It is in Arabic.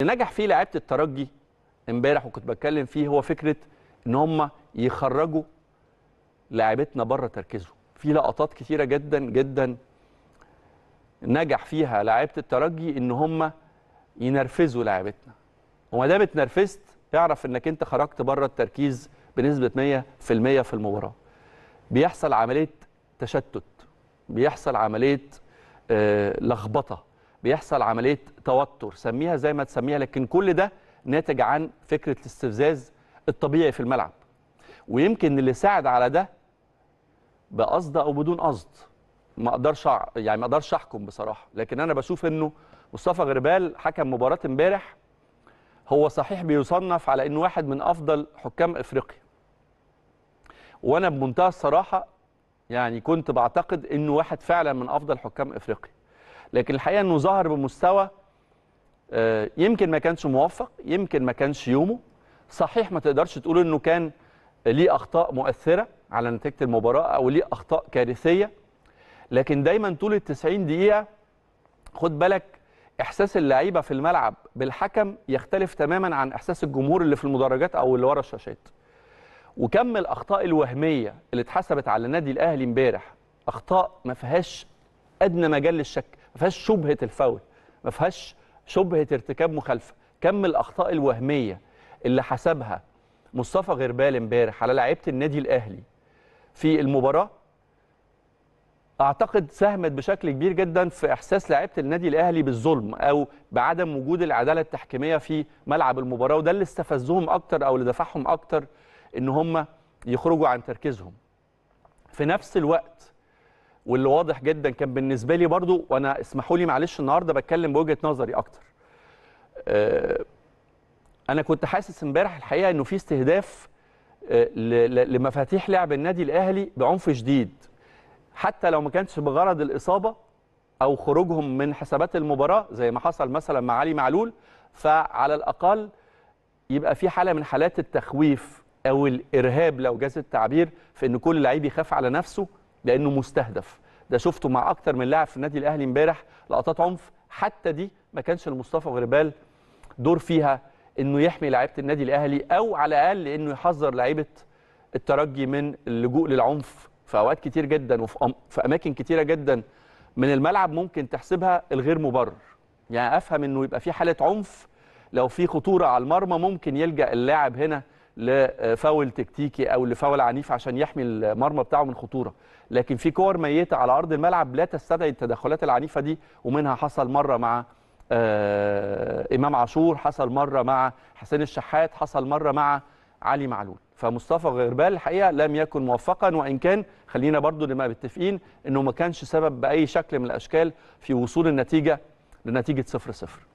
اللي نجح فيه لعيبه الترجي امبارح وكنت بتكلم فيه هو فكره ان هم يخرجوا لاعيبتنا بره تركيزهم في لقطات كتيره جدا جدا نجح فيها لعيبه الترجي ان هم ينرفزوا لعيبتنا وما دام اتنرفزت اعرف انك انت خرجت بره التركيز بنسبه 100% في المباراه بيحصل عمليه تشتت بيحصل عمليه آه، لخبطه بيحصل عمليه توتر سميها زي ما تسميها لكن كل ده ناتج عن فكره الاستفزاز الطبيعي في الملعب ويمكن اللي ساعد على ده بقصد او بدون قصد ما اقدرش يعني ما اقدرش احكم بصراحه لكن انا بشوف انه مصطفى غربال حكم مباراه امبارح هو صحيح بيصنف على انه واحد من افضل حكام افريقيا وانا بمنتهى الصراحه يعني كنت بعتقد انه واحد فعلا من افضل حكام افريقيا لكن الحقيقه انه ظهر بمستوى آه، يمكن ما كانش موفق يمكن ما كانش يومه صحيح ما تقدرش تقول انه كان ليه اخطاء مؤثره على نتيجه المباراه او ليه اخطاء كارثيه لكن دايما طول ال 90 دقيقه خد بالك احساس اللعيبه في الملعب بالحكم يختلف تماما عن احساس الجمهور اللي في المدرجات او اللي ورا الشاشات وكم الاخطاء الوهميه اللي اتحسبت على النادي الاهلي امبارح اخطاء ما فيهاش ادنى مجال للشك ما فيهاش شبهه الفاول ما فيهاش شبهه ارتكاب مخالفه كم الاخطاء الوهميه اللي حسبها مصطفى غربال امبارح على لعيبه النادي الاهلي في المباراه اعتقد ساهمت بشكل كبير جدا في احساس لعيبه النادي الاهلي بالظلم او بعدم وجود العداله التحكيميه في ملعب المباراه وده اللي استفزهم اكتر او اللي دفعهم اكتر ان هم يخرجوا عن تركيزهم في نفس الوقت واللي واضح جدا كان بالنسبه لي برضو وانا اسمحوا لي معلش النهارده بتكلم بوجهه نظري اكتر آه، انا كنت حاسس امبارح الحقيقه انه في استهداف آه، لمفاتيح لعب النادي الاهلي بعنف شديد حتى لو ما كانش بغرض الاصابه او خروجهم من حسابات المباراه زي ما حصل مثلا مع علي معلول فعلى الاقل يبقى في حاله من حالات التخويف او الارهاب لو جاز التعبير في ان كل لعيب يخاف على نفسه لانه مستهدف ده شفته مع اكتر من لاعب في النادي الاهلي امبارح لقطات عنف حتى دي ما كانش لمصطفى غربال دور فيها انه يحمي لعيبه النادي الاهلي او على الاقل انه يحذر لعيبه الترجي من اللجوء للعنف في اوقات كتير جدا وفي اماكن كتيره جدا من الملعب ممكن تحسبها الغير مبرر يعني افهم انه يبقى في حاله عنف لو في خطوره على المرمى ممكن يلجا اللاعب هنا لفاول تكتيكي او لفاول عنيف عشان يحمي المرمى بتاعه من خطوره لكن في كور ميته على ارض الملعب لا تستدعي التدخلات العنيفه دي ومنها حصل مره مع آه، امام عاشور حصل مره مع حسين الشحات حصل مره مع علي معلول فمصطفى غربال الحقيقه لم يكن موفقا وان كان خلينا برضو نبقى متفقين انه ما كانش سبب باي شكل من الاشكال في وصول النتيجه لنتيجه 0 0